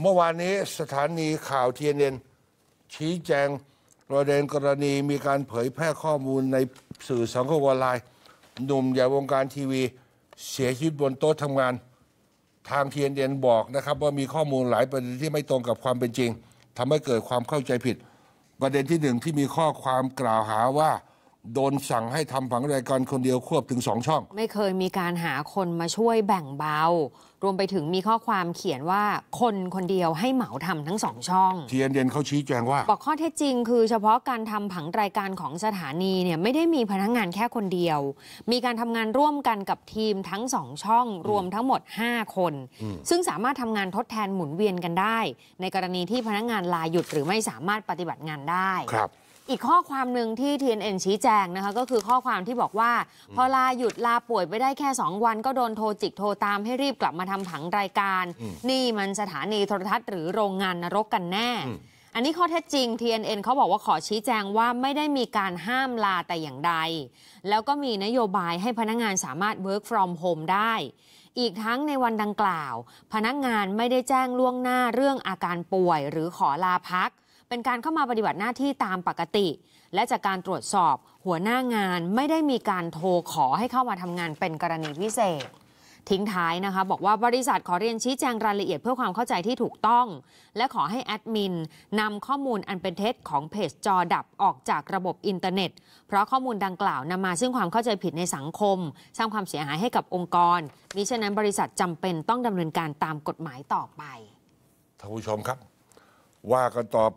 เมื่อวานนี้สถานีข่าวที็นเนชี้แจงประเด็นกรณีมีการเผยแพร่ข้อมูลในสื่อสังคมออนไลน์หนุ่มใหญ่วงการทีวีเสียชีวิตบนโต๊ะทำงาน ทางที็นเนบอกนะครับว่ามีข้อมูลหลายประเด็นที่ไม่ตรงกับความเป็นจริงทำให้เกิดความเข้าใจผิด ประเด็นที่หนึ่งที่มีข้อความกล่าวหาว่าโดนสั่งให้ทำผังรายการคนเดียวควบถึงสองช่อง ไม่เคยมีการหาคนมาช่วยแบ่งเบา รวมไปถึงมีข้อความเขียนว่าคนคนเดียวให้เหมาทำทั้งสองช่องทีเอ็นเนเขาชี้แจงว่าบอกข้อเท็จจริงคือเฉพาะการทำผังรายการของสถานีเนี่ยไม่ได้มีพนักงงานแค่คนเดียว มีการทำงานร่วมกันกับทีมทั้งสองช่อง รวมทั้งหมด5คนซึ่งสามารถทำงานทดแทนหมุนเวียนกันได้ ในกรณีที่พนักงงานลาหยุดหรือไม่สามารถปฏิบัติงานได้ครับอีกข้อความหนึ่งที่ TNN ชี้แจงนะคะก็คือข้อความที่บอกว่า พอลาหยุดลาป่วยไปได้แค่ 2 วันก็โดนโทรจิกโทรตามให้รีบกลับมาทำผังรายการ นี่มันสถานีโทรทัศน์หรือโรงงานนรกกันแน่ อันนี้ข้อเท็จจริง TNN เขาบอกว่าขอชี้แจงว่าไม่ได้มีการห้ามลาแต่อย่างใด แล้วก็มีนโยบายให้พนักงานสามารถ work from home ได้ อีกทั้งในวันดังกล่าว พนักงานไม่ได้แจ้งล่วงหน้าเรื่องอาการป่วย หรือขอลาพักเป็นการเข้ามาปฏิบัติหน้าที่ตามปกติ และจากการตรวจสอบ หัวหน้างานไม่ได้มีการโทรขอให้เข้ามาทำงานเป็นกรณีพิเศษ ทิ้งท้ายนะคะบอกว่าบริษัทขอเรียนชี้แจงรายละเอียดเพื่อความเข้าใจที่ถูกต้อง และขอให้แอดมินนำข้อมูลอันเป็นเท็จของเพจจอดับออกจากระบบอินเทอร์เน็ต เพราะข้อมูลดังกล่าวนำมาซึ่งความเข้าใจผิดในสังคม สร้างความเสียหายให้กับองค์กรมิฉะนั้นบริษัทจำเป็นต้องดำเนินการตามกฎหมายต่อไปท่านผู้ชมครับว่ากันต่อไป